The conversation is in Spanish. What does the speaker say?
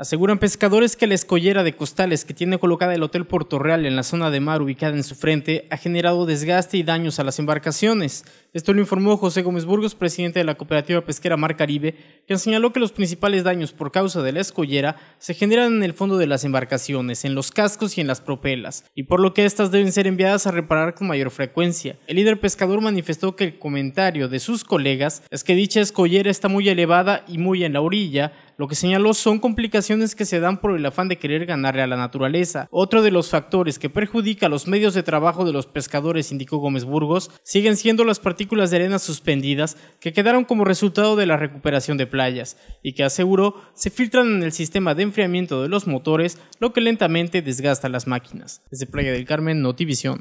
Aseguran pescadores que la escollera de costales que tiene colocada el Hotel Puerto Real en la zona de mar ubicada en su frente ha generado desgaste y daños a las embarcaciones. Esto lo informó José Gómez Burgos, presidente de la cooperativa pesquera Mar Caribe, quien señaló que los principales daños por causa de la escollera se generan en el fondo de las embarcaciones, en los cascos y en las propelas, y por lo que estas deben ser enviadas a reparar con mayor frecuencia. El líder pescador manifestó que el comentario de sus colegas es que dicha escollera está muy elevada y muy en la orilla, lo que señaló son complicaciones que se dan por el afán de querer ganarle a la naturaleza. Otro de los factores que perjudica los medios de trabajo de los pescadores, indicó Gómez Burgos, siguen siendo las partículas de arena suspendidas que quedaron como resultado de la recuperación de playas y que aseguró se filtran en el sistema de enfriamiento de los motores, lo que lentamente desgasta las máquinas. Desde Playa del Carmen, Notivisión.